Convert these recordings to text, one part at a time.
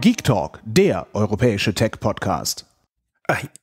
Geek Talk, der europäische Tech-Podcast.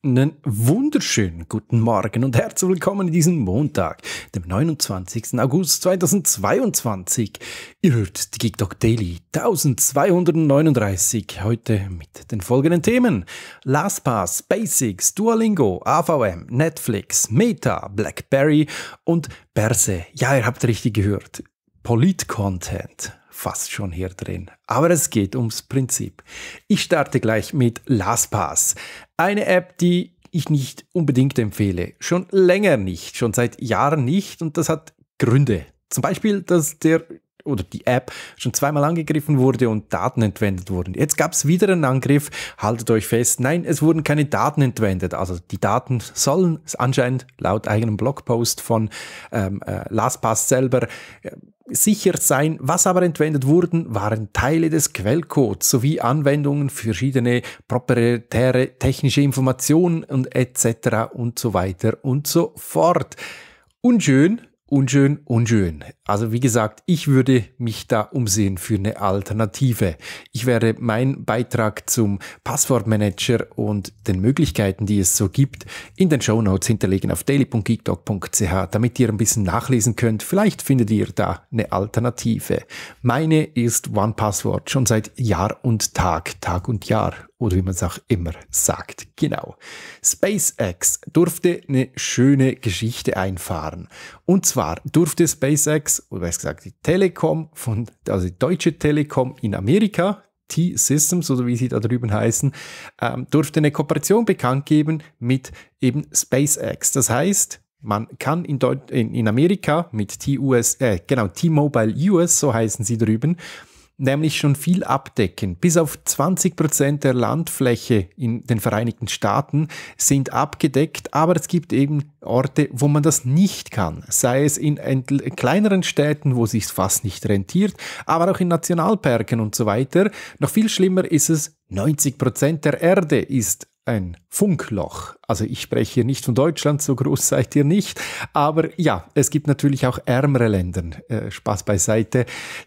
Einen wunderschönen guten Morgen und herzlich willkommen in diesem Montag, dem 29. August 2022. Ihr hört die Geek Talk Daily 1239, heute mit den folgenden Themen. LastPass, Basics, Duolingo, AVM, Netflix, Meta, BlackBerry und Berse. Ja, ihr habt richtig gehört. Polit-Content fast schon hier drin. Aber es geht ums Prinzip. Ich starte gleich mit LastPass. Eine App, die ich nicht unbedingt empfehle. Schon länger nicht, schon seit Jahren nicht und das hat Gründe. Zum Beispiel, dass der oder die App schon zweimal angegriffen wurde und Daten entwendet wurden. Jetzt gab es wieder einen Angriff. Haltet euch fest, nein, es wurden keine Daten entwendet. Also die Daten sollen anscheinend laut eigenem Blogpost von ähm, äh, LastPass selber äh, sicher sein, was aber entwendet wurden, waren Teile des Quellcodes sowie Anwendungen für verschiedene proprietäre technische Informationen und etc. und so weiter und so fort. Unschön, unschön, unschön. Also wie gesagt, ich würde mich da umsehen für eine Alternative. Ich werde meinen Beitrag zum Passwortmanager und den Möglichkeiten, die es so gibt, in den Show Notes hinterlegen auf daily.geekdoc.ch, damit ihr ein bisschen nachlesen könnt. Vielleicht findet ihr da eine Alternative. Meine ist OnePassword schon seit Jahr und Tag, Tag und Jahr oder wie man es auch immer sagt. Genau. SpaceX durfte eine schöne Geschichte einfahren. Und zwar durfte SpaceX, oder besser gesagt die Telekom, von, also die Deutsche Telekom in Amerika, T-Systems oder wie sie da drüben heißen, ähm, durfte eine Kooperation bekannt geben mit eben SpaceX. Das heißt, man kann in, Deut in, in Amerika mit T-US, äh, genau, T-Mobile US, so heißen sie drüben, nämlich schon viel abdecken. Bis auf 20 Prozent der Landfläche in den Vereinigten Staaten sind abgedeckt, aber es gibt eben Orte, wo man das nicht kann. Sei es in kleineren Städten, wo sich fast nicht rentiert, aber auch in Nationalparken und so weiter. Noch viel schlimmer ist es, 90 Prozent der Erde ist ein Funkloch. Also ich spreche hier nicht von Deutschland, so groß seid ihr nicht. Aber ja, es gibt natürlich auch ärmere Länder, äh, Spaß beiseite,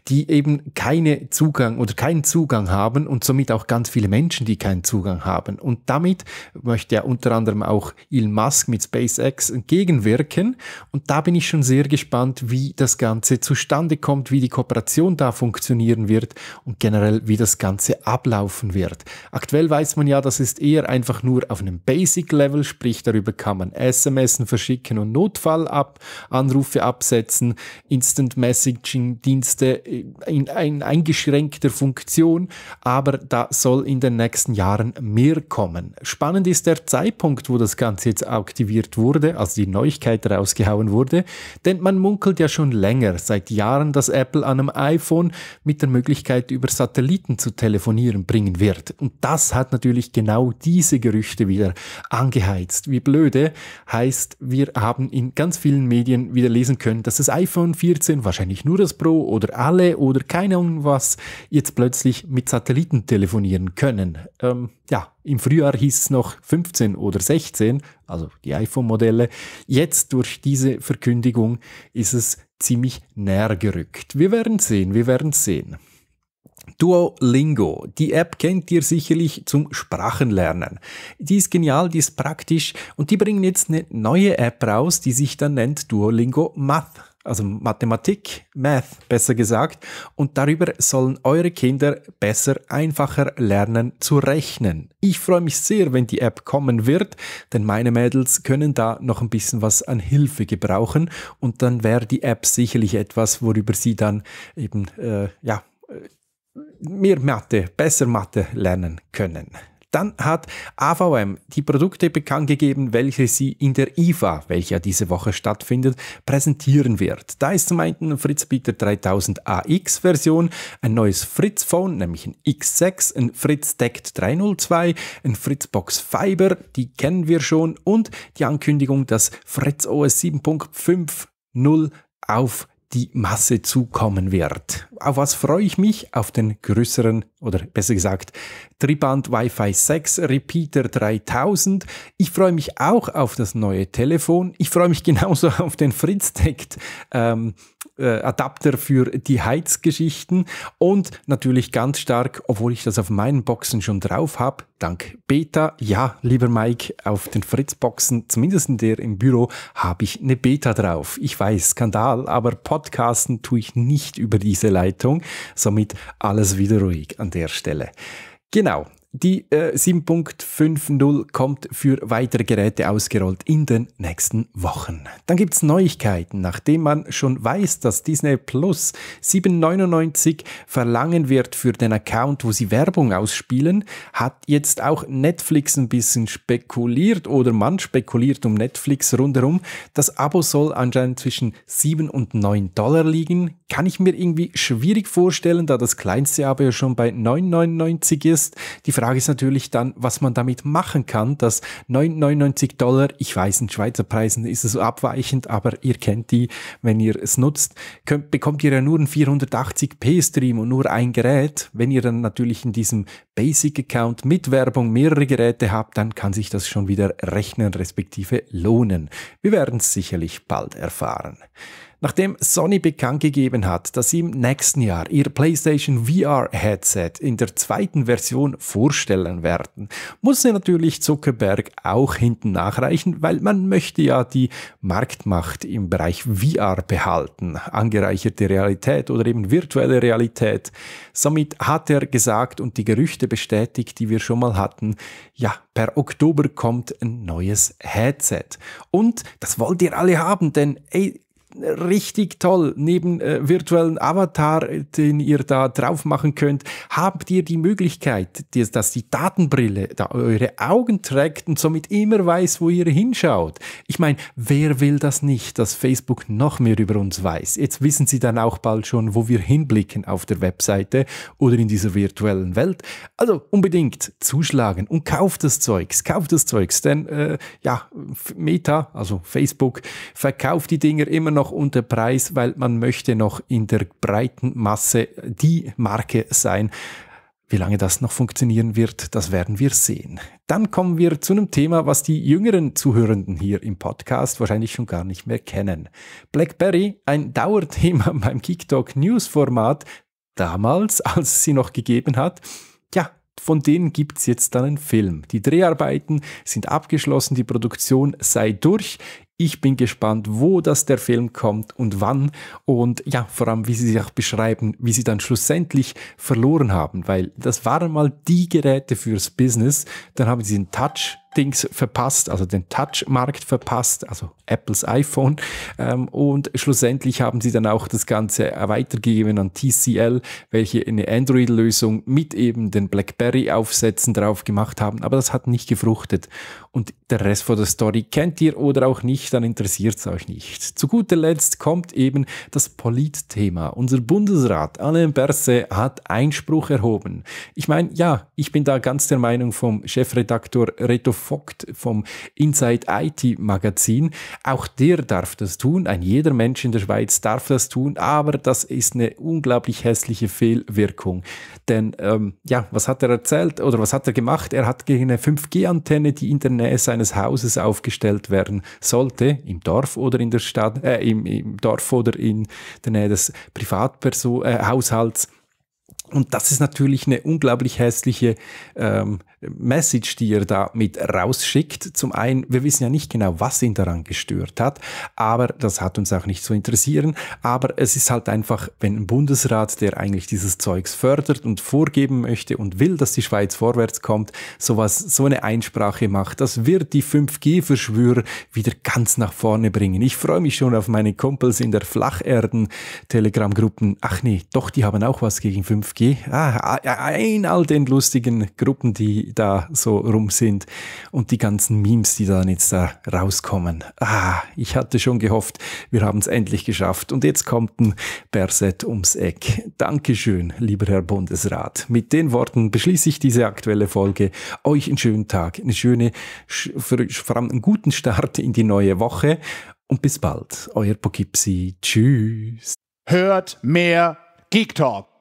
die eben keinen Zugang oder keinen Zugang haben und somit auch ganz viele Menschen, die keinen Zugang haben. Und damit möchte ja unter anderem auch Elon Musk mit SpaceX entgegenwirken. Und da bin ich schon sehr gespannt, wie das Ganze zustande kommt, wie die Kooperation da funktionieren wird und generell, wie das Ganze ablaufen wird. Aktuell weiß man ja, das ist eher einfach nur auf einem Basic-Level, sprich darüber kann man SMS verschicken und Notfallanrufe absetzen, Instant-Messaging-Dienste in, in eingeschränkter Funktion, aber da soll in den nächsten Jahren mehr kommen. Spannend ist der Zeitpunkt, wo das Ganze jetzt aktiviert wurde, also die Neuigkeit rausgehauen wurde, denn man munkelt ja schon länger, seit Jahren, dass Apple an einem iPhone mit der Möglichkeit über Satelliten zu telefonieren bringen wird. Und das hat natürlich genau diese Gerüchte Leute wieder angeheizt. Wie blöde heißt, wir haben in ganz vielen Medien wieder lesen können, dass das iPhone 14, wahrscheinlich nur das Pro oder alle oder keine Ahnung was, jetzt plötzlich mit Satelliten telefonieren können. Ähm, ja, im Frühjahr hieß es noch 15 oder 16, also die iPhone-Modelle. Jetzt durch diese Verkündigung ist es ziemlich näher gerückt. Wir werden sehen, wir werden sehen. Duolingo. Die App kennt ihr sicherlich zum Sprachenlernen. Die ist genial, die ist praktisch und die bringen jetzt eine neue App raus, die sich dann nennt Duolingo Math also Mathematik, Math besser gesagt, und darüber sollen eure Kinder besser, einfacher lernen zu rechnen. Ich freue mich sehr, wenn die App kommen wird, denn meine Mädels können da noch ein bisschen was an Hilfe gebrauchen und dann wäre die App sicherlich etwas, worüber sie dann eben äh, ja äh, mehr Mathe, besser Mathe lernen können. Dann hat AVM die Produkte bekannt gegeben, welche sie in der IFA, welche ja diese Woche stattfindet, präsentieren wird. Da ist zum einen Fritz Peter 3000 AX Version, ein neues Fritz Phone, nämlich ein X6, ein Fritz Deckt 302, ein Fritz Box Fiber, die kennen wir schon und die Ankündigung, dass Fritz OS 7.50 auf die Masse zukommen wird. Auf was freue ich mich? Auf den größeren oder besser gesagt Triband Wi-Fi 6 Repeater 3000. Ich freue mich auch auf das neue Telefon. Ich freue mich genauso auf den FritzTect ähm, äh, Adapter für die Heizgeschichten und natürlich ganz stark, obwohl ich das auf meinen Boxen schon drauf habe, dank Beta. Ja, lieber Mike, auf den Fritz-Boxen, zumindest in der im Büro, habe ich eine Beta drauf. Ich weiß, Skandal, aber Podcasten tue ich nicht über diese Leitung, somit alles wieder ruhig an der Stelle. Genau, die äh, 7.50 kommt für weitere Geräte ausgerollt in den nächsten Wochen. Dann gibt es Neuigkeiten. Nachdem man schon weiß, dass Disney Plus 7,99 verlangen wird für den Account, wo sie Werbung ausspielen, hat jetzt auch Netflix ein bisschen spekuliert oder man spekuliert um Netflix rundherum. Das Abo soll anscheinend zwischen 7 und 9 Dollar liegen. Kann ich mir irgendwie schwierig vorstellen, da das kleinste Abo ja schon bei 9,99 ist. Die Frage Frage ist natürlich dann, was man damit machen kann, dass 9,99 Dollar, ich weiß, in Schweizer Preisen ist es abweichend, aber ihr kennt die, wenn ihr es nutzt, könnt, bekommt ihr ja nur einen 480p-Stream und nur ein Gerät. Wenn ihr dann natürlich in diesem Basic-Account mit Werbung mehrere Geräte habt, dann kann sich das schon wieder rechnen, respektive lohnen. Wir werden es sicherlich bald erfahren. Nachdem Sony bekannt gegeben hat, dass sie im nächsten Jahr ihr PlayStation VR-Headset in der zweiten Version vorstellen werden, muss sie natürlich Zuckerberg auch hinten nachreichen, weil man möchte ja die Marktmacht im Bereich VR behalten, angereicherte Realität oder eben virtuelle Realität. Somit hat er gesagt und die Gerüchte bestätigt, die wir schon mal hatten, ja, per Oktober kommt ein neues Headset. Und das wollt ihr alle haben, denn ey, richtig toll. Neben äh, virtuellen Avatar, den ihr da drauf machen könnt, habt ihr die Möglichkeit, dass die Datenbrille da eure Augen trägt und somit immer weiß, wo ihr hinschaut. Ich meine, wer will das nicht, dass Facebook noch mehr über uns weiß? Jetzt wissen sie dann auch bald schon, wo wir hinblicken auf der Webseite oder in dieser virtuellen Welt. Also unbedingt zuschlagen und kauft das Zeugs, kauft das Zeugs, denn äh, ja, Meta, also Facebook, verkauft die Dinger immer noch noch unter Preis, weil man möchte noch in der breiten Masse die Marke sein. Wie lange das noch funktionieren wird, das werden wir sehen. Dann kommen wir zu einem Thema, was die jüngeren Zuhörenden hier im Podcast wahrscheinlich schon gar nicht mehr kennen. BlackBerry, ein Dauerthema beim Geektalk News Format, damals, als es sie noch gegeben hat. Ja, von denen gibt es jetzt dann einen Film. Die Dreharbeiten sind abgeschlossen, die Produktion sei durch. Ich bin gespannt, wo das der Film kommt und wann und ja, vor allem, wie sie sich auch beschreiben, wie sie dann schlussendlich verloren haben, weil das waren mal die Geräte fürs Business, dann haben sie den Touch Dings verpasst, also den Touch-Markt verpasst, also Apples iPhone. Ähm, und schlussendlich haben sie dann auch das Ganze weitergegeben an TCL, welche eine Android-Lösung mit eben den BlackBerry-Aufsätzen drauf gemacht haben. Aber das hat nicht gefruchtet. Und der Rest von der Story kennt ihr oder auch nicht, dann interessiert es euch nicht. Zu guter Letzt kommt eben das Politthema. Unser Bundesrat Alain Berse hat Einspruch erhoben. Ich meine, ja, ich bin da ganz der Meinung vom Chefredaktor Reto Vogt vom Inside IT Magazin. Auch der darf das tun, ein jeder Mensch in der Schweiz darf das tun, aber das ist eine unglaublich hässliche Fehlwirkung. Denn ähm, ja, was hat er erzählt oder was hat er gemacht? Er hat gegen eine 5G-Antenne, die in der Nähe seines Hauses aufgestellt werden sollte, im Dorf oder in der Stadt, äh, im, im Dorf oder in der Nähe des Privatperson äh, Haushalts, und das ist natürlich eine unglaublich hässliche ähm, Message, die er da mit rausschickt. Zum einen, wir wissen ja nicht genau, was ihn daran gestört hat, aber das hat uns auch nicht zu interessieren. Aber es ist halt einfach, wenn ein Bundesrat, der eigentlich dieses Zeugs fördert und vorgeben möchte und will, dass die Schweiz vorwärts kommt, sowas, so eine Einsprache macht, das wird die 5G-Verschwörer wieder ganz nach vorne bringen. Ich freue mich schon auf meine Kumpels in der Flacherden-Telegram-Gruppen. Ach nee, doch, die haben auch was gegen 5G. Ah, ein all den lustigen Gruppen, die da so rum sind und die ganzen Memes, die dann jetzt da rauskommen. Ah, ich hatte schon gehofft, wir haben es endlich geschafft und jetzt kommt ein Berset ums Eck. Dankeschön, lieber Herr Bundesrat. Mit den Worten beschließe ich diese aktuelle Folge. Euch einen schönen Tag, eine schöne, vor allem einen guten Start in die neue Woche und bis bald. Euer Poughkeepsie. Tschüss. Hört mehr Geek Talk.